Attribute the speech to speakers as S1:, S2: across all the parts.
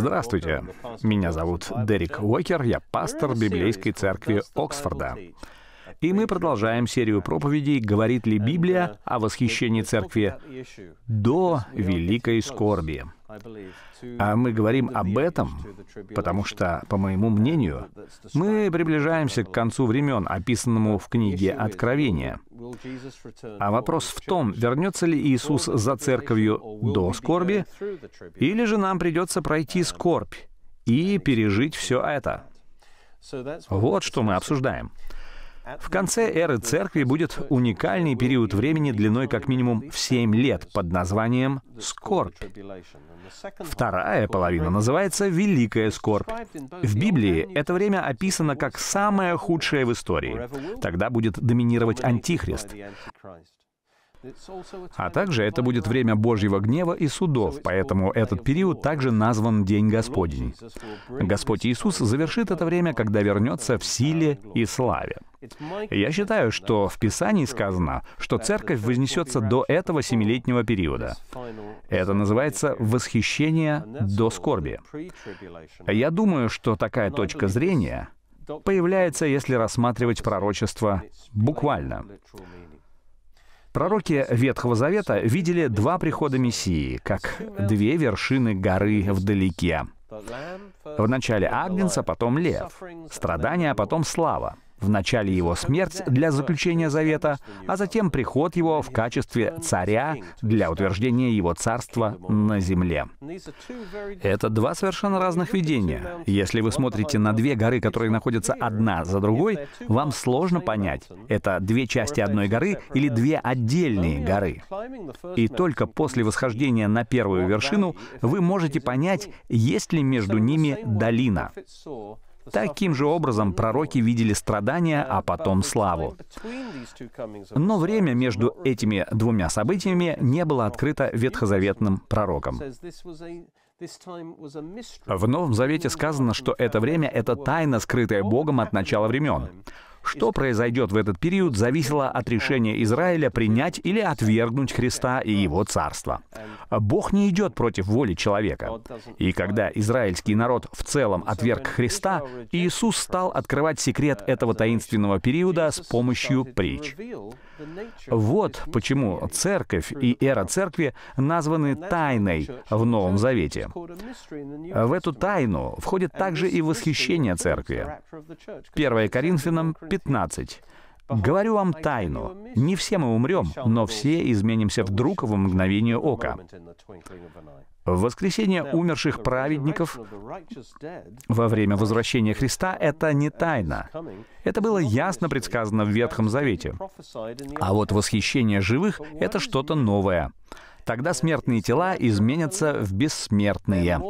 S1: Здравствуйте, меня зовут Дерек Уокер, я пастор библейской церкви Оксфорда. И мы продолжаем серию проповедей «Говорит ли Библия о восхищении церкви до великой скорби?» А мы говорим об этом, потому что, по моему мнению, мы приближаемся к концу времен, описанному в книге Откровения. А вопрос в том, вернется ли Иисус за церковью до скорби, или же нам придется пройти скорбь и пережить все это. Вот что мы обсуждаем. В конце эры церкви будет уникальный период времени длиной как минимум в 7 лет под названием «Скорбь». Вторая половина называется «Великая скорбь». В Библии это время описано как самое худшее в истории. Тогда будет доминировать Антихрист. А также это будет время Божьего гнева и судов, поэтому этот период также назван День Господень. Господь Иисус завершит это время, когда вернется в силе и славе. Я считаю, что в Писании сказано, что церковь вознесется до этого семилетнего периода. Это называется восхищение до скорби. Я думаю, что такая точка зрения появляется, если рассматривать пророчество буквально. Пророки Ветхого Завета видели два прихода Мессии, как две вершины горы вдалеке. Вначале Агнец, а потом Лев. Страдания, а потом слава. Вначале его смерть для заключения завета, а затем приход его в качестве царя для утверждения его царства на земле. Это два совершенно разных видения. Если вы смотрите на две горы, которые находятся одна за другой, вам сложно понять, это две части одной горы или две отдельные горы. И только после восхождения на первую вершину вы можете понять, есть ли между ними долина. Таким же образом пророки видели страдания, а потом славу. Но время между этими двумя событиями не было открыто ветхозаветным пророкам. В Новом Завете сказано, что это время — это тайна, скрытая Богом от начала времен. Что произойдет в этот период, зависело от решения Израиля принять или отвергнуть Христа и его царство. Бог не идет против воли человека. И когда израильский народ в целом отверг Христа, Иисус стал открывать секрет этого таинственного периода с помощью притч. Вот почему церковь и эра церкви названы тайной в Новом Завете. В эту тайну входит также и восхищение церкви. 1 Коринфянам 15. Говорю вам тайну. Не все мы умрем, но все изменимся вдруг в мгновение ока. воскресение умерших праведников во время возвращения Христа — это не тайна. Это было ясно предсказано в Ветхом Завете. А вот восхищение живых — это что-то новое. Тогда смертные тела изменятся в бессмертные.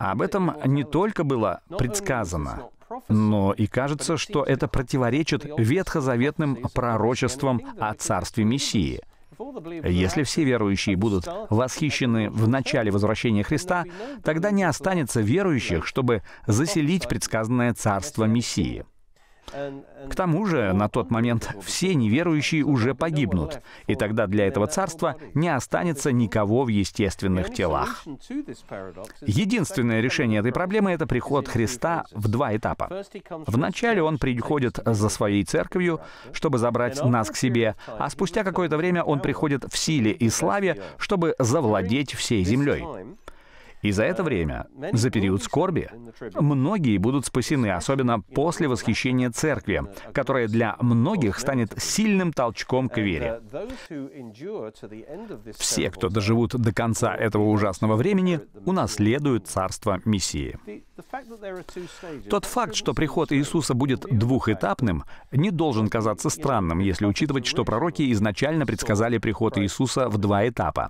S2: Об этом не только было предсказано,
S1: но и кажется, что это противоречит ветхозаветным пророчествам о царстве Мессии. Если все верующие будут восхищены в начале возвращения Христа, тогда не останется верующих, чтобы заселить предсказанное царство Мессии. К тому же, на тот момент все неверующие уже погибнут, и тогда для этого царства не останется никого в естественных телах.
S2: Единственное
S1: решение этой проблемы — это приход Христа в два этапа. Вначале Он приходит за своей церковью, чтобы забрать нас к себе, а спустя какое-то время Он приходит в силе и славе, чтобы завладеть всей землей. И за это время, за период скорби, многие будут спасены, особенно после восхищения церкви, которая для многих станет сильным толчком к вере. Все, кто доживут до конца этого ужасного времени, унаследуют царство Мессии.
S2: Тот факт, что
S1: приход Иисуса будет двухэтапным, не должен казаться странным, если учитывать, что пророки изначально предсказали приход Иисуса в два этапа.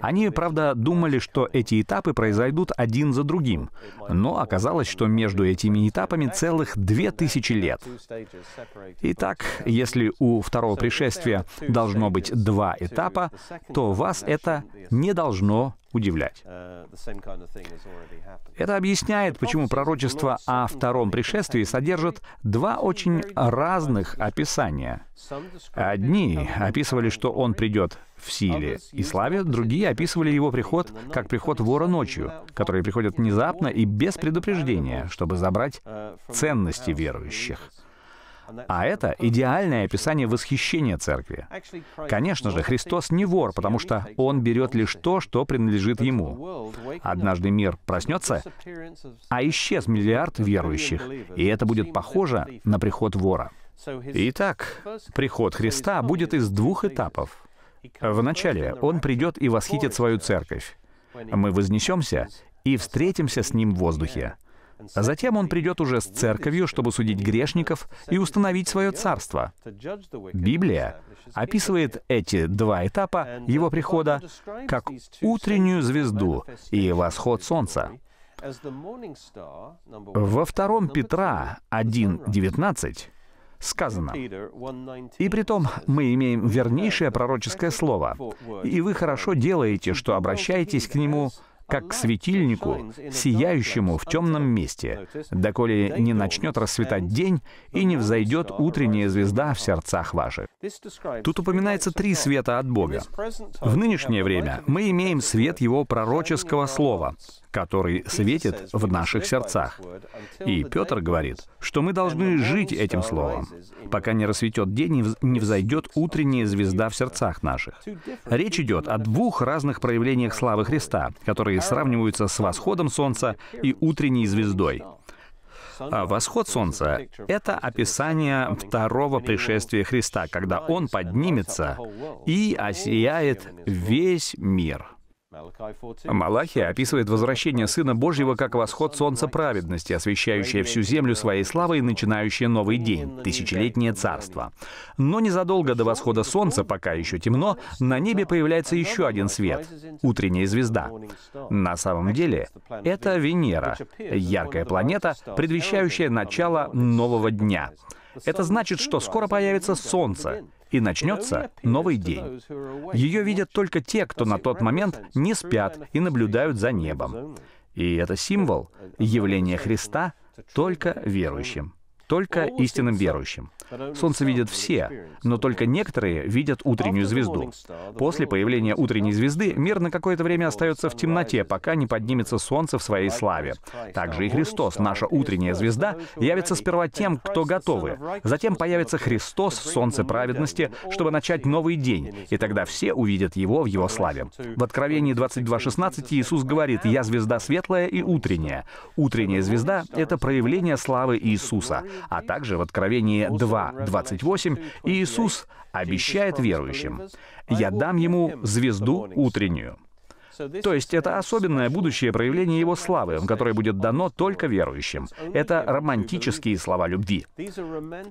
S1: Они, правда, думали, что эти этапы произойдут произойдут один за другим. Но оказалось, что между этими этапами целых две тысячи лет. Итак, если у второго пришествия должно быть два этапа, то вас это не должно удивлять.
S2: Это объясняет, почему пророчество о
S1: втором пришествии содержит два очень разных описания. Одни описывали, что он придет в силе. И славе другие описывали его приход как приход вора ночью, которые приходят внезапно и без предупреждения, чтобы забрать ценности верующих. А это идеальное описание восхищения церкви. Конечно же, Христос не вор, потому что Он берет лишь то, что принадлежит Ему. Однажды мир проснется, а исчез миллиард верующих, и это будет похоже на приход вора. Итак, приход Христа будет из двух этапов. Вначале Он придет и восхитит свою церковь. Мы вознесемся и встретимся с Ним в воздухе. А затем Он придет уже с церковью, чтобы судить грешников и установить свое царство. Библия описывает эти два этапа Его прихода как утреннюю звезду и восход солнца.
S2: Во втором Петра
S1: 1.19 сказано. И при том мы имеем вернейшее пророческое слово. И вы хорошо делаете, что обращаетесь к нему как к светильнику, сияющему в темном месте, доколе не начнет расцветать день и не взойдет утренняя звезда в сердцах ваших». Тут упоминается три света от Бога. В нынешнее время мы имеем свет Его пророческого слова, который светит в наших сердцах. И Петр говорит, что мы должны жить этим словом, пока не рассветет день и не взойдет утренняя звезда в сердцах наших. Речь идет о двух разных проявлениях славы Христа, которые сравниваются с восходом Солнца и утренней звездой. А восход Солнца — это описание второго пришествия Христа, когда Он поднимется и осияет весь мир. А Малахия описывает возвращение Сына Божьего как восход солнца праведности, освещающее всю землю своей славой и начинающее новый день, тысячелетнее царство. Но незадолго до восхода солнца, пока еще темно, на небе появляется еще один свет — утренняя звезда. На самом деле, это Венера, яркая планета, предвещающая начало нового дня. Это значит, что скоро появится Солнце, и начнется новый день. Ее видят только те, кто на тот момент не спят и наблюдают за небом. И это символ явления Христа только верующим только истинным верующим. Солнце видят все, но только некоторые видят утреннюю звезду. После появления утренней звезды мир на какое-то время остается в темноте, пока не поднимется солнце в своей славе. Также и Христос, наша утренняя звезда, явится сперва тем, кто готовы. Затем появится Христос, солнце праведности, чтобы начать новый день, и тогда все увидят Его в Его славе. В Откровении 22.16 Иисус говорит, «Я звезда светлая и утренняя». Утренняя звезда — это проявление славы Иисуса а также в Откровении 2.28 Иисус обещает верующим, «Я дам ему звезду утреннюю». То есть это особенное будущее проявление Его славы, которое будет дано только верующим. Это романтические слова любви.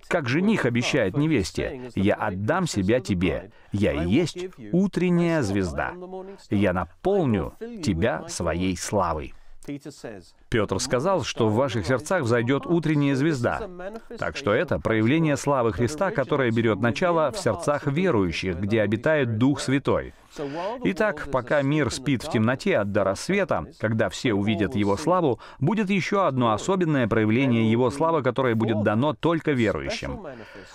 S1: Как жених обещает невесте, «Я отдам себя тебе, я и есть утренняя звезда, я наполню тебя своей славой». Петр сказал, что в ваших сердцах взойдет утренняя звезда. Так что это проявление славы Христа, которое берет начало в сердцах верующих, где обитает Дух Святой. Итак, пока мир спит в темноте от до рассвета, когда все увидят его славу, будет еще одно особенное проявление его славы, которое будет дано только верующим.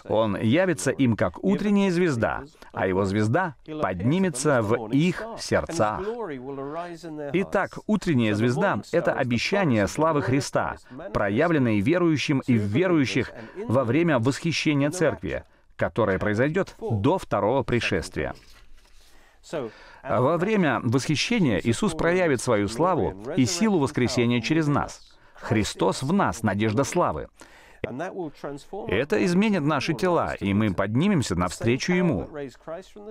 S1: Он явится им как утренняя звезда, а его звезда поднимется в их сердцах. Итак, утренняя звезда — это обещание, сияние славы Христа, проявленной верующим и в верующих во время восхищения Церкви, которое произойдет до второго пришествия. Во время восхищения Иисус проявит свою славу и силу воскресения через нас. Христос в нас, надежда славы. Это изменит наши тела, и мы поднимемся навстречу Ему.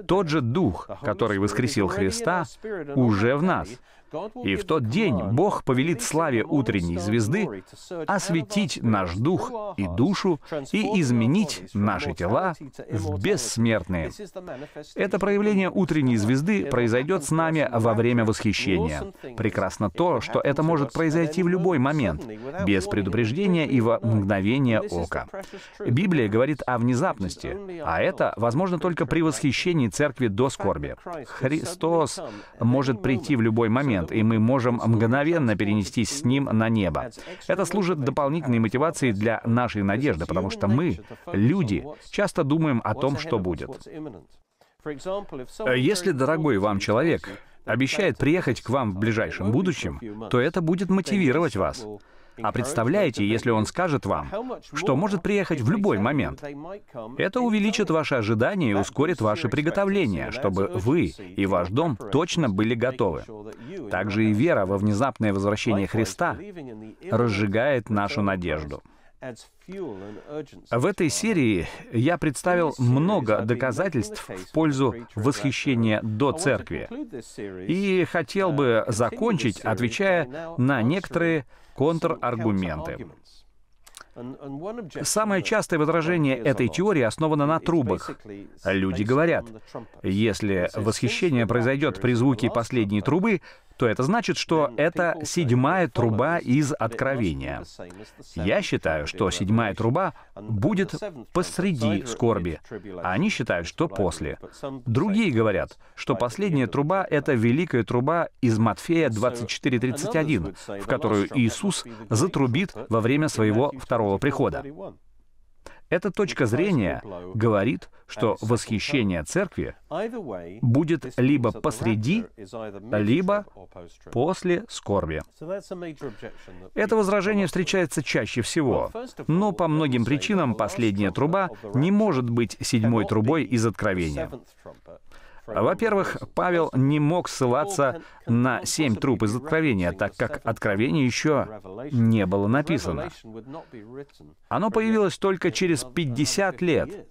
S1: Тот же Дух, который воскресил Христа, уже в нас, и в тот день Бог повелит славе утренней звезды осветить наш дух и душу и изменить наши тела в бессмертные. Это проявление утренней звезды произойдет с нами во время восхищения. Прекрасно то, что это может произойти в любой момент, без предупреждения и во мгновение ока. Библия говорит о внезапности, а это возможно только при восхищении церкви до скорби. Христос может прийти в любой момент, момент, и мы можем мгновенно перенестись с ним на небо. Это служит дополнительной мотивацией для нашей надежды, потому что мы, люди, часто думаем о том, что будет. Если дорогой вам человек обещает приехать к вам в ближайшем будущем, то это будет мотивировать вас. А представляете, если он скажет вам, что может приехать в любой момент. Это увеличит ваши ожидания и ускорит ваше приготовление, чтобы вы и ваш дом точно были готовы. Также и вера во внезапное возвращение Христа разжигает нашу надежду. В этой серии я представил много доказательств в пользу восхищения до церкви. И хотел бы закончить, отвечая на некоторые контраргументы. Самое частое возражение этой теории основано на трубах. Люди говорят, если восхищение произойдет при звуке последней трубы, то это значит, что это седьмая труба из Откровения. Я считаю, что седьмая труба будет посреди скорби, а они считают, что после. Другие говорят, что последняя труба — это великая труба из Матфея 24.31, в которую Иисус затрубит во время своего второго прихода. Эта точка зрения говорит, что восхищение церкви будет либо посреди, либо после скорби. Это возражение встречается чаще всего, но по многим причинам последняя труба не может быть седьмой трубой из Откровения. Во-первых, Павел не мог ссылаться на семь труп из Откровения, так как Откровение еще не было написано. Оно появилось только через 50 лет.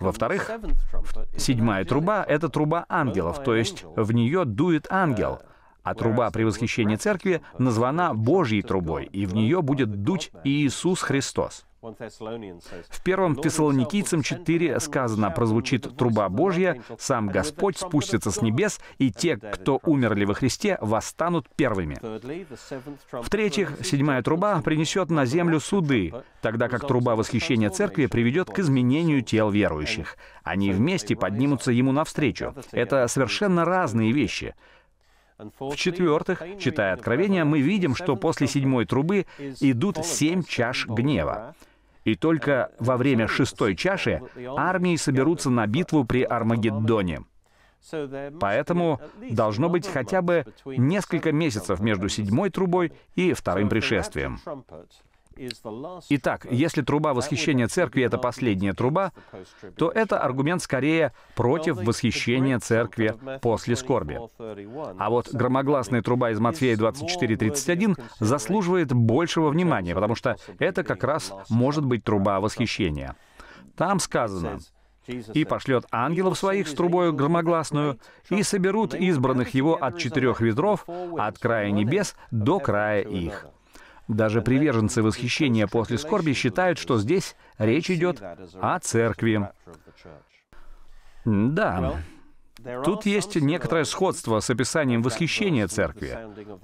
S1: Во-вторых, седьмая труба — это труба ангелов, то есть в нее дует ангел, а труба при восхищении церкви названа Божьей трубой, и в нее будет дуть Иисус Христос.
S2: В
S1: первом Фессалоникийцам 4 сказано «Прозвучит труба Божья, сам Господь спустится с небес, и те, кто умерли во Христе, восстанут первыми». В-третьих, седьмая труба принесет на землю суды, тогда как труба восхищения церкви приведет к изменению тел верующих. Они вместе поднимутся ему навстречу. Это совершенно разные вещи. В-четвертых, читая Откровение, мы видим, что после седьмой трубы идут семь чаш гнева. И только во время шестой чаши армии соберутся на битву при Армагеддоне.
S2: Поэтому должно быть хотя бы
S1: несколько месяцев между седьмой трубой и вторым пришествием.
S2: Итак, если
S1: труба восхищения церкви — это последняя труба, то это аргумент скорее против восхищения церкви после скорби. А вот громогласная труба из Матфея 24.31 заслуживает большего внимания, потому что это как раз может быть труба восхищения. Там сказано, и пошлет ангелов своих с трубою громогласную, и соберут избранных его от четырех ведров от края небес до края их. Даже приверженцы восхищения после скорби считают, что здесь речь идет о церкви. Да. Тут есть некоторое сходство с описанием восхищения церкви.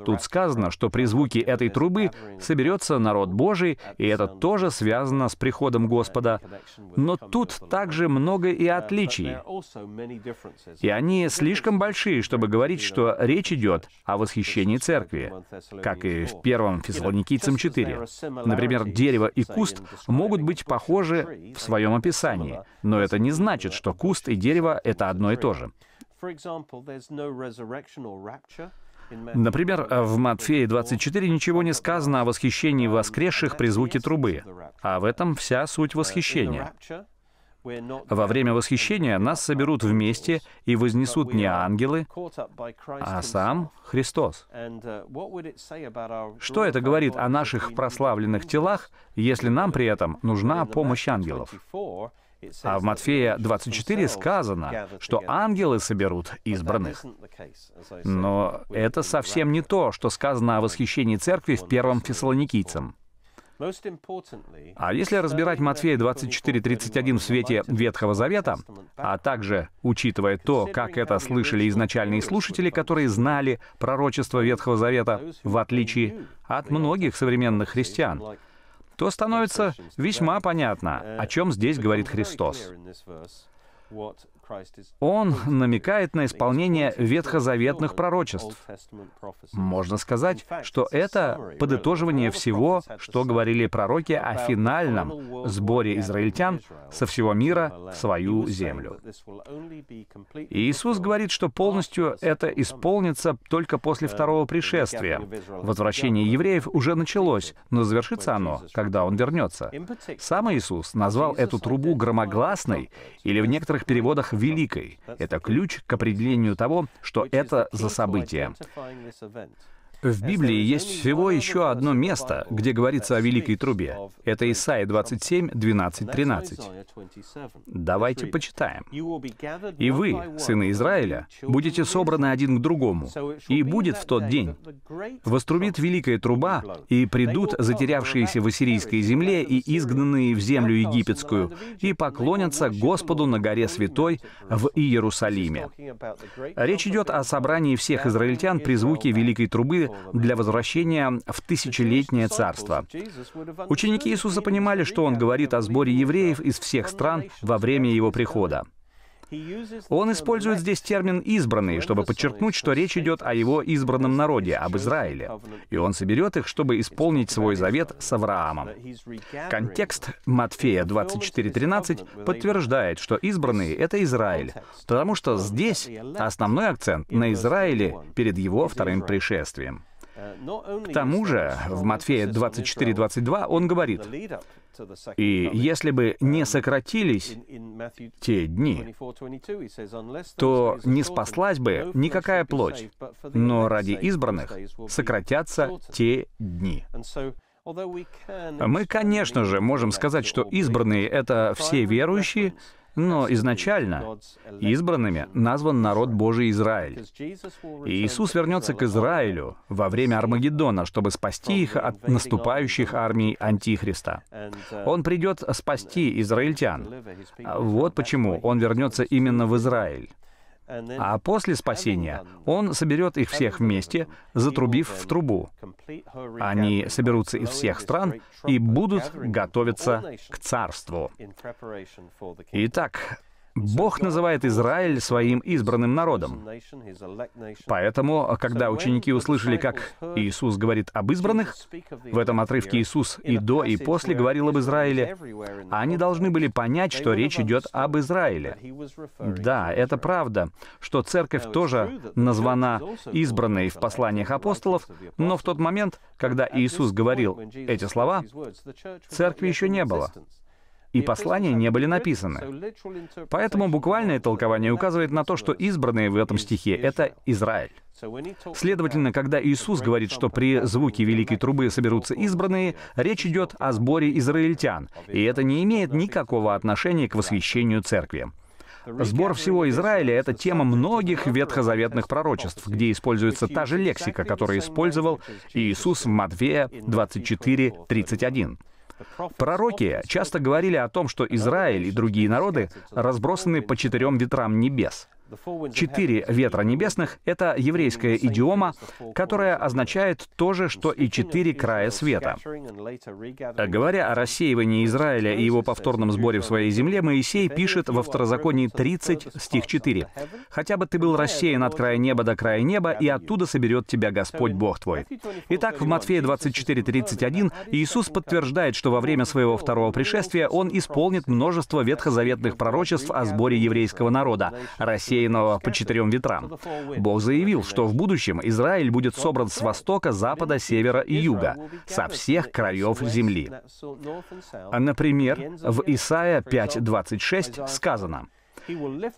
S1: Тут сказано, что при звуке этой трубы соберется народ Божий, и это тоже связано с приходом Господа. Но тут также много и uh, отличий. И они слишком большие, чтобы говорить, что речь идет о восхищении церкви, как и в первом Фессалоникийцам 4. Например, дерево и куст могут быть похожи в своем описании, но это не значит, что куст и дерево — это одно и то же.
S2: Например,
S1: в Матфея 24 ничего не сказано о восхищении воскресших при звуке трубы, а в этом вся суть uh, восхищения. Во время восхищения нас соберут вместе и вознесут не ангелы,
S2: а сам
S1: Христос.
S2: Uh, Что это говорит о наших
S1: прославленных телах, если нам при этом нужна помощь ангелов?
S2: А в Матфея 24 сказано, что
S1: ангелы соберут избранных. Но это совсем не то, что сказано о восхищении церкви в первом фессалоникийцам. А если разбирать Матфея 24.31 в свете Ветхого Завета, а также учитывая то, как это слышали изначальные слушатели, которые знали пророчество Ветхого Завета, в отличие от многих современных христиан, то становится весьма понятно, о чем здесь говорит Христос. Он намекает на исполнение ветхозаветных пророчеств. Можно сказать, что это подытоживание всего, что говорили пророки о финальном сборе израильтян со всего мира в свою землю. Иисус говорит, что полностью это исполнится только после второго пришествия. Возвращение евреев уже началось, но завершится оно, когда он вернется. Сам Иисус назвал эту трубу громогласной или в некоторых переводах «великой». Это ключ к определению того, что это за событие. В Библии есть всего еще одно место, где говорится о Великой Трубе. Это Исаия 27, 12, 13.
S2: Давайте почитаем. «И вы, сыны Израиля, будете
S1: собраны один к другому, и будет в тот день. Вострубит Великая Труба, и придут затерявшиеся в ассирийской земле и изгнанные в землю египетскую, и поклонятся Господу на горе Святой в Иерусалиме». Речь идет о собрании всех израильтян при звуке Великой Трубы для возвращения в тысячелетнее царство. Ученики Иисуса понимали, что он говорит о сборе евреев из всех стран во время его прихода. Он использует здесь термин "избранные", чтобы подчеркнуть, что речь идет о его избранном народе, об Израиле. И он соберет их, чтобы исполнить свой завет с Авраамом. Контекст Матфея 24.13 подтверждает, что избранные — это Израиль, потому что здесь основной акцент на Израиле перед его вторым пришествием.
S2: К тому же, в Матфея 24-22 он говорит, «И
S1: если бы не сократились те дни,
S2: то не спаслась бы никакая плоть, но ради избранных сократятся те дни».
S1: Мы, конечно же, можем сказать, что избранные — это все верующие, но изначально избранными назван народ Божий Израиль. И Иисус вернется к Израилю во время Армагеддона, чтобы спасти их от наступающих армий Антихриста. Он придет спасти израильтян. Вот почему он вернется именно в Израиль. А после спасения он соберет их всех вместе, затрубив в трубу. Они соберутся из всех стран и будут готовиться к царству. Итак, Бог называет Израиль своим избранным народом. Поэтому, когда ученики услышали, как Иисус говорит об избранных, в этом отрывке Иисус и до, и после говорил об Израиле, они должны были понять, что речь идет об Израиле. Да, это правда, что церковь тоже названа избранной в посланиях апостолов, но в тот момент, когда Иисус говорил эти слова, церкви еще не было и послания не были написаны. Поэтому буквальное толкование указывает на то, что избранные в этом стихе — это Израиль. Следовательно, когда Иисус говорит, что при звуке великой трубы соберутся избранные, речь идет о сборе израильтян, и это не имеет никакого отношения к восхищению церкви. Сбор всего Израиля — это тема многих ветхозаветных пророчеств, где используется та же лексика, которую использовал Иисус в Матвея 24, 31. Пророки часто говорили о том, что Израиль и другие народы разбросаны по четырем ветрам небес. Четыре ветра небесных — это еврейская идиома, которая означает то же, что и четыре края света. Говоря о рассеивании Израиля и его повторном сборе в своей земле, Моисей пишет во Второзаконии 30, стих 4. «Хотя бы ты был рассеян от края неба до края неба, и оттуда соберет тебя Господь Бог твой». Итак, в Матфея 24, 31 Иисус подтверждает, что во время своего второго пришествия Он исполнит множество ветхозаветных пророчеств о сборе еврейского народа, рассеянного Кейнова по четырем ветрам. Бог заявил, что в будущем Израиль будет собран с востока, запада, севера и юга, со всех краев земли.
S2: Например, в Исаия 5.26 сказано,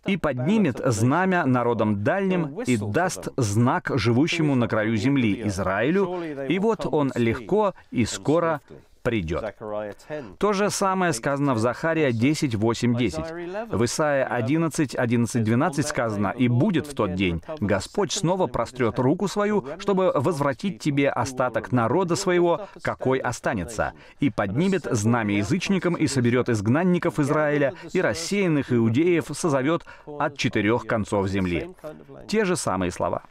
S1: и поднимет знамя народом дальним и даст знак живущему на краю земли Израилю, и вот он легко и скоро придет. То же самое сказано в Захария 10:8-10, В Исаия 11, 11, 12 сказано, «И будет в тот день, Господь снова прострет руку свою, чтобы возвратить тебе остаток народа своего, какой останется, и поднимет знамя язычникам, и соберет изгнанников Израиля, и рассеянных иудеев созовет от четырех концов земли». Те же самые слова.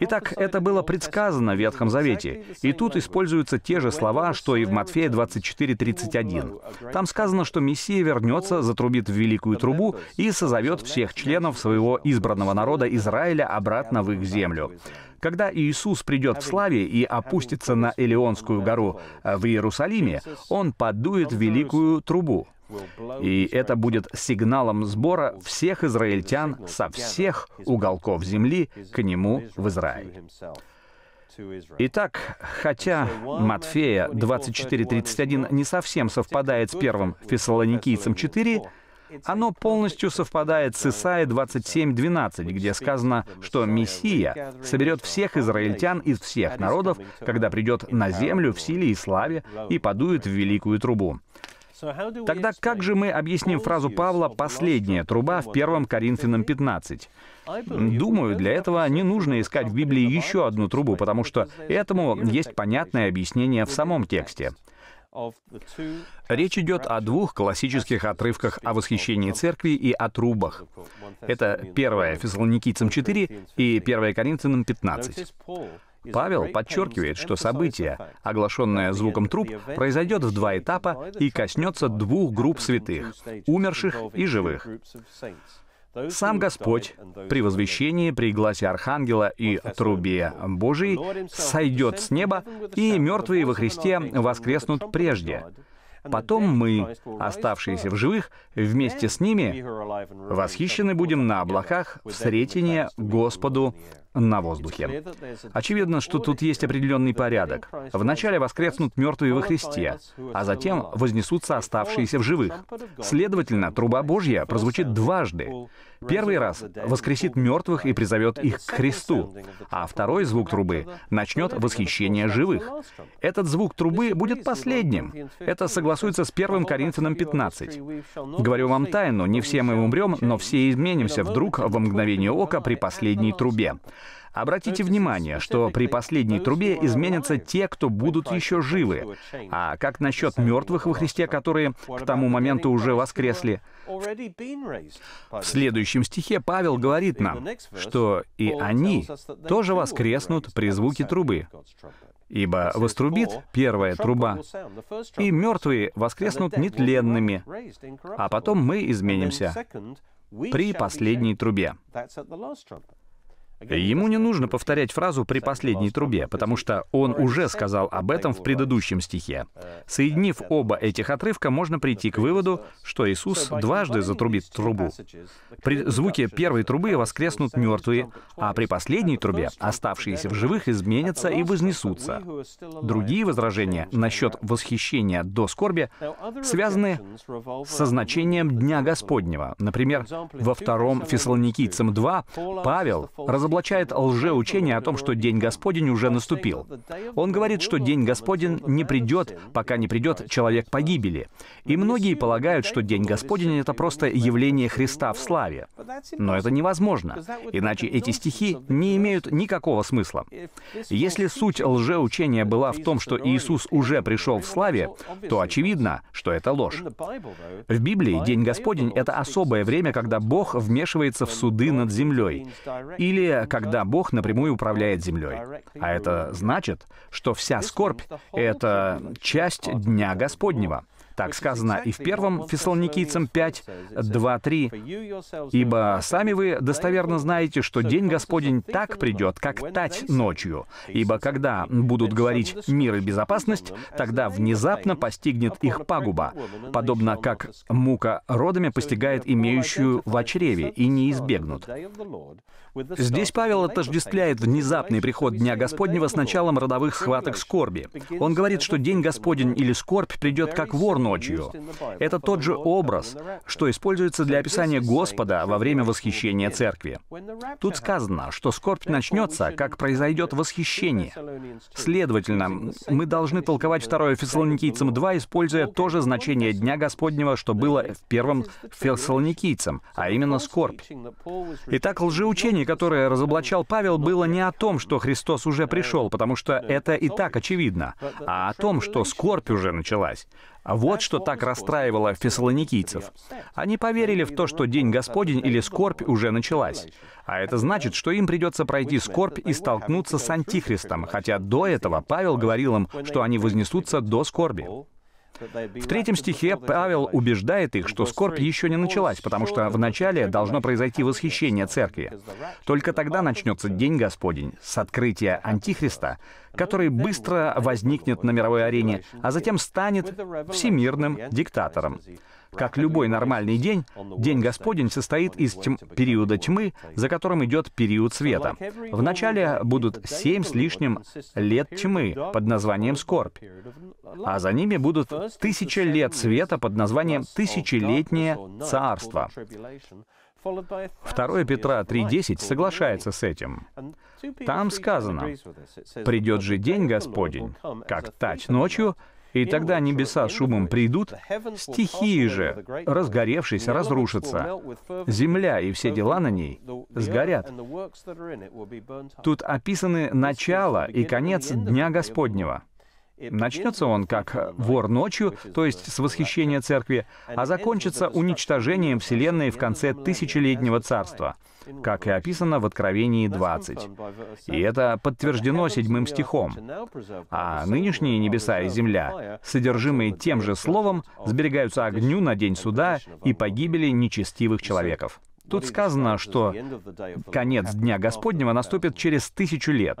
S1: Итак, это было предсказано в Ветхом Завете, и тут используются те же слова, что и в Матфея 24:31. Там сказано, что Мессия вернется, затрубит в великую трубу и созовет всех членов своего избранного народа Израиля обратно в их землю. Когда Иисус придет в славе и опустится на Элеонскую гору э, в Иерусалиме, Он подует великую трубу. И это будет сигналом сбора всех израильтян со всех уголков земли к нему в Израиль. Итак, хотя Матфея 24.31 не совсем совпадает с первым Фессалоникийцам 4, оно полностью совпадает с Исаия 27.12, где сказано, что Мессия соберет всех израильтян из всех народов, когда придет на землю в силе и славе и подует в великую трубу. Тогда как же мы объясним фразу Павла «последняя труба» в 1 Коринфянам 15? Думаю, для этого не нужно искать в Библии еще одну трубу, потому что этому есть понятное объяснение в самом тексте. Речь идет о двух классических отрывках о восхищении церкви и о трубах. Это 1 Фессалоникийцам 4 и 1 Коринфянам 15. Павел подчеркивает, что событие, оглашенное звуком труб, произойдет в два этапа и коснется двух групп святых — умерших и живых.
S2: Сам Господь при
S1: возвещении, при гласе Архангела и трубе Божией сойдет с неба, и мертвые во Христе воскреснут прежде. Потом мы, оставшиеся в живых, вместе с ними восхищены будем на облаках в сретение Господу на воздухе. Очевидно, что тут есть определенный порядок. Вначале воскреснут мертвые во Христе, а затем вознесутся оставшиеся в живых. Следовательно, труба Божья прозвучит дважды. Первый раз воскресит мертвых и призовет их к Христу, а второй звук трубы начнет восхищение живых. Этот звук трубы будет последним. Это согласуется с 1 Коринфянам 15. Говорю вам тайну, не все мы умрем, но все изменимся вдруг во мгновение ока при последней трубе. Обратите внимание, что при последней трубе изменятся те, кто будут еще живы. А как насчет мертвых во Христе, которые к тому моменту уже воскресли?
S2: В следующем
S1: стихе Павел говорит нам, что и они тоже воскреснут при звуке трубы. Ибо вострубит первая труба, и мертвые воскреснут нетленными, а потом мы изменимся
S2: при последней
S1: трубе. Ему не нужно повторять фразу при последней трубе, потому что он уже сказал об этом в предыдущем стихе. Соединив оба этих отрывка, можно прийти к выводу, что Иисус дважды затрубит трубу. При звуке первой трубы воскреснут мертвые, а при последней трубе оставшиеся в живых изменятся и вознесутся. Другие возражения насчет восхищения до скорби связаны со значением Дня Господнего. Например, во втором Фессалоникийцам 2 Павел разоблачает разоблачает лжеучение о том, что День Господень уже наступил. Он говорит, что День Господень не придет, пока не придет человек погибели. И многие полагают, что День Господень — это просто явление Христа в славе. Но это невозможно, иначе эти стихи не имеют никакого смысла. Если суть лжеучения была в том, что Иисус уже пришел в славе, то очевидно, что это ложь. В Библии День Господень — это особое время, когда Бог вмешивается в суды над землей, или история, когда Бог напрямую управляет землей. А это значит, что вся скорбь — это часть Дня Господнего. Так сказано и в первом Фессалоникийцам 5, 2, 3. «Ибо сами вы достоверно знаете, что день Господень так придет, как тать ночью. Ибо когда будут говорить «мир и безопасность», тогда внезапно постигнет их пагуба, подобно как мука родами постигает имеющую в чреве и не избегнут».
S2: Здесь Павел отождествляет внезапный приход Дня Господнего с началом родовых схваток скорби. Он говорит, что День Господень или скорбь придет как вор ночью.
S1: Это тот же образ, что используется для описания Господа во время восхищения церкви. Тут сказано, что скорбь начнется, как произойдет восхищение. Следовательно, мы должны толковать 2 Фессалоникийцам 2, используя то же значение Дня Господнего, что было в первом Фессалоникийцам, а именно скорбь. Итак, лжеучение, которое разоблачал Павел, было не о том, что Христос уже пришел, потому что это и так очевидно, а о том, что скорбь уже началась. Вот что так расстраивало фессалоникийцев. Они поверили в то, что День Господень или скорбь уже началась. А это значит, что им придется пройти скорбь и столкнуться с Антихристом, хотя до этого Павел говорил им, что они вознесутся до скорби. В третьем стихе Павел убеждает их, что скорбь еще не началась, потому что вначале должно произойти восхищение церкви. Только тогда начнется День Господень с открытия Антихриста, который быстро возникнет на мировой арене, а затем станет всемирным диктатором. Как любой нормальный день, День Господень состоит из тьм периода тьмы, за которым идет период света. Вначале будут семь с лишним лет тьмы под названием скорбь, а за ними будут тысяча лет света под названием тысячелетнее царство.
S2: 2
S1: Петра 3.10 соглашается с этим. Там сказано, «Придет же день Господень, как тать ночью, и тогда небеса шумом придут, стихии же, разгоревшись, разрушатся. Земля и все дела на ней сгорят. Тут описаны начало и конец Дня Господнего. Начнется он как вор ночью, то есть с восхищения церкви, а закончится уничтожением Вселенной в конце тысячелетнего царства — как и описано в Откровении 20. И это подтверждено седьмым стихом. А нынешние небеса и земля, содержимые тем же словом, сберегаются огню на день суда и погибели нечестивых человеков. Тут сказано, что конец Дня Господнего наступит через тысячу лет.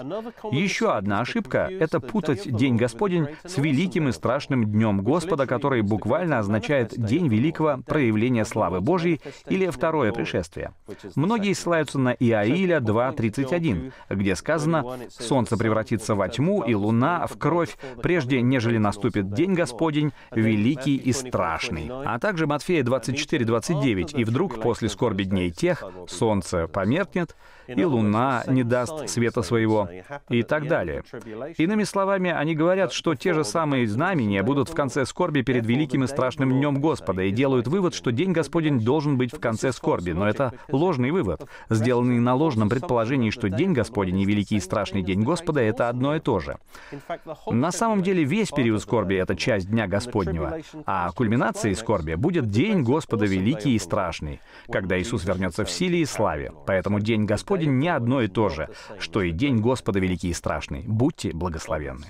S1: Еще одна ошибка — это путать День Господень с великим и страшным Днем Господа, который буквально означает День Великого Проявления Славы Божьей или Второе Пришествие. Многие ссылаются на Иаиля 2.31, где сказано «Солнце превратится во тьму и луна в кровь, прежде нежели наступит День Господень, великий и страшный». А также Матфея 24.29 «И вдруг после скорби дней тех солнце померкнет, и луна не даст света своего, и так далее. Иными словами, они говорят, что те же самые знамения будут в конце скорби перед великим и страшным днем Господа, и делают вывод, что день Господень должен быть в конце скорби. Но это ложный вывод, сделанный на ложном предположении, что день Господень и великий и страшный день Господа — это одно и то же. На самом деле весь период скорби — это часть Дня Господнего, а кульминацией скорби будет День Господа Великий и Страшный, когда Иисус Иисус вернется в силе и славе. Поэтому День Господень не одно и то же, что и День Господа Великий и Страшный. Будьте благословенны.